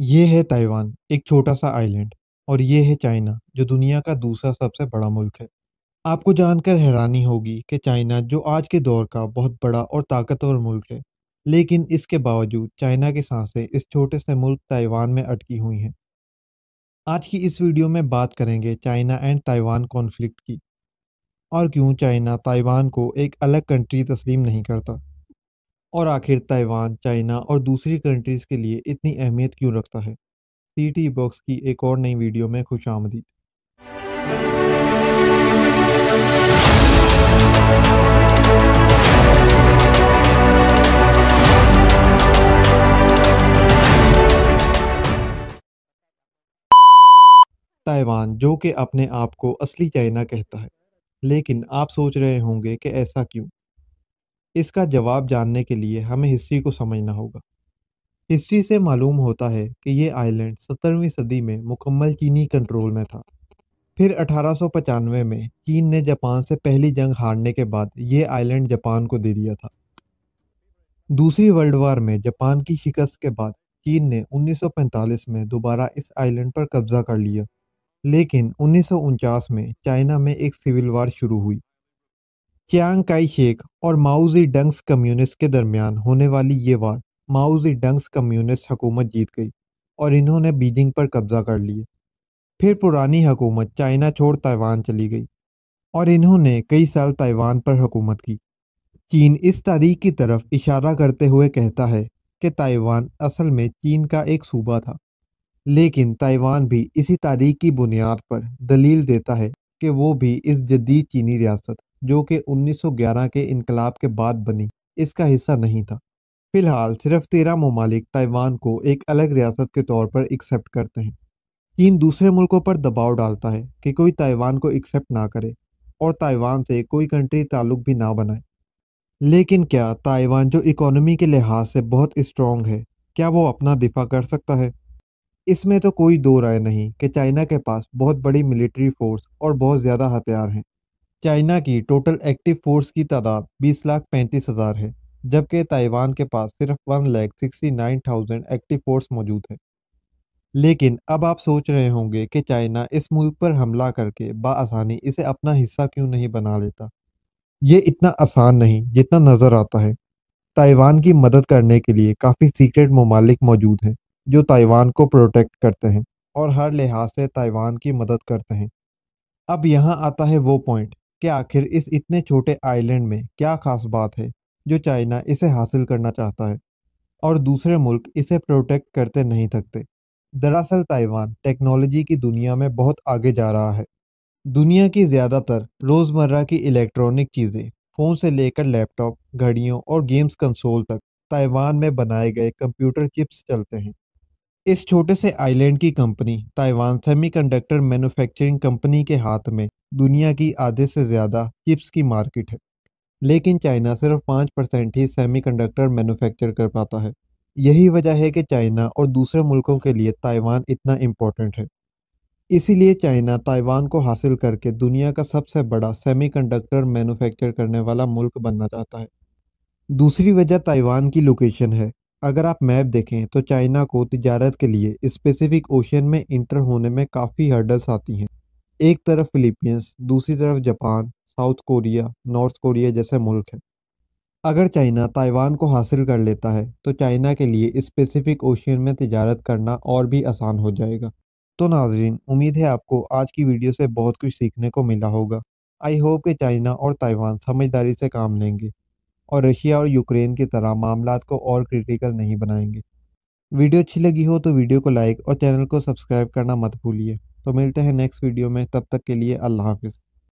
ये है ताइवान, एक छोटा-सा आइलैंड और ये है चाइना, जो दुनिया का दूसरा सबसे बड़ा मुल्क है। आपको जानकर हैरानी होगी कि चाइना, जो आज के दौर का बहुत बड़ा और ताकतवर मुल्क है, लेकिन इसके बावजूद चाइना के सांसें इस छोटे से मुल्क ताइवान में अटकी हुई हैं। आज की इस वीडियो में बात करेंगे चाइना एंड ताइवान कॉन्फ्लिक्ट की और क्यों चाइना ताइवान को एक अलग कंट्री तस्लीम नहीं करता। और आखिर ताइवान चाइना और दूसरी कंट्रीज़ के लिए इतनी अहमियत क्यों रखता है सी टी बॉक्स की एक और नई वीडियो में खुश आमदीद ताइवान जो कि अपने आप को असली चाइना कहता है लेकिन आप सोच रहे होंगे कि ऐसा क्यों इसका जवाब जानने के लिए हमें हिस्ट्री को समझना होगा हिस्ट्री से मालूम होता है कि ये आइलैंड सत्तरवीं सदी में मुकम्मल चीनी कंट्रोल में था फिर अठारह में चीन ने जापान से पहली जंग हारने के बाद ये आइलैंड जापान को दे दिया था दूसरी वर्ल्ड वार में जापान की शिकस्त के बाद चीन ने 1945 में दोबारा इस आइलैंड पर कब्जा कर लिया लेकिन उन्नीस में चाइना में एक सिविल वार शुरू हुई चियांग काई शेख और माउजी डंग्स कम्युनिस्ट के दरमियान होने वाली ये वार माउजी डंग्स कम्युनिस्ट हुकूमत जीत गई और इन्होंने बीजिंग पर कब्जा कर लिए फिर पुरानी हुकूमत चाइना छोड़ ताइवान चली गई और इन्होंने कई साल ताइवान पर हुकूमत की चीन इस तारीख की तरफ इशारा करते हुए कहता है कि ताइवान असल में चीन का एक सूबा था लेकिन ताइवान भी इसी तारीख की बुनियाद पर दलील देता है कि वो भी इस जदीद चीनी रियासत जो कि 1911 के इनकलाब के बाद बनी इसका हिस्सा नहीं था फिलहाल सिर्फ तेरह ममालिक ताइवान को एक अलग रियासत के तौर पर एक्सेप्ट करते हैं चीन दूसरे मुल्कों पर दबाव डालता है कि कोई ताइवान को एक्सेप्ट ना करे और ताइवान से कोई कंट्री ताल्लुक भी ना बनाए लेकिन क्या ताइवान जो इकोनॉमी के लिहाज से बहुत स्ट्रॉन्ग है क्या वो अपना दिफा कर सकता है इसमें तो कोई दो राय नहीं कि चाइना के पास बहुत बड़ी मिलिट्री फोर्स और बहुत ज़्यादा हथियार हैं चाइना की टोटल एक्टिव फोर्स की तादाद बीस लाख पैंतीस हज़ार है जबकि ताइवान के पास सिर्फ one lakh sixty nine thousand active force मौजूद है लेकिन अब आप सोच रहे होंगे कि चाइना इस मुल्क पर हमला करके बासानी इसे अपना हिस्सा क्यों नहीं बना लेता ये इतना आसान नहीं जितना नज़र आता है ताइवान की मदद करने के लिए काफ़ी सीक्रेट ममालिक मौजूद हैं जो ताइवान को प्रोटेक्ट करते हैं और हर लिहाज से ताइवान की मदद करते हैं अब यहाँ आता है वो पॉइंट कि आखिर इस इतने छोटे आइलैंड में क्या खास बात है जो चाइना इसे हासिल करना चाहता है और दूसरे मुल्क इसे प्रोटेक्ट करते नहीं थकते दरअसल ताइवान टेक्नोलॉजी की दुनिया में बहुत आगे जा रहा है दुनिया की ज़्यादातर रोज़मर्रा की इलेक्ट्रॉनिक चीज़ें फ़ोन से लेकर लैपटॉप घड़ियों और गेम्स कंसोल तक ताइवान में बनाए गए कंप्यूटर चिप्स चलते हैं इस छोटे से आइलैंड की company Taiwan Semiconductor Manufacturing Company के हाथ में दुनिया की आधे से ज़्यादा चिप्स की मार्केट है लेकिन चाइना सिर्फ पाँच परसेंट ही सेमीकंडक्टर मैन्युफैक्चर कर पाता है यही वजह है कि चाइना और दूसरे मुल्कों के लिए ताइवान इतना इम्पोर्टेंट है इसीलिए चाइना ताइवान को हासिल करके दुनिया का सबसे बड़ा सेमीकंडक्टर मैन्युफैक्चर करने वाला मुल्क बनना चाहता है दूसरी वजह ताइवान की लोकेशन है अगर आप मैप देखें तो चाइना को तजारत के लिए स्पेसिफिक ओशन में इंटर होने में काफ़ी हर्डल्स आती हैं एक तरफ फिलीपींस दूसरी तरफ Japan South Korea North Korea जैसे मुल्क हैं अगर चाइना ताइवान को हासिल कर लेता है तो चाइना के लिए स्पेसिफिक ओशन में तजारत करना और भी आसान हो जाएगा तो नाजरीन उम्मीद है आपको आज की वीडियो से बहुत कुछ सीखने को मिला होगा आई होप कि चाइना और ताइवान समझदारी से काम लेंगे और रशिया और यूक्रेन की तरह मामला को और क्रिटिकल नहीं बनाएंगे वीडियो अच्छी लगी हो तो वीडियो को लाइक और चैनल को सब्सक्राइब करना मत भूलिए तो मिलते हैं नेक्स्ट वीडियो में तब तक के लिए अल्लाह हाफिज़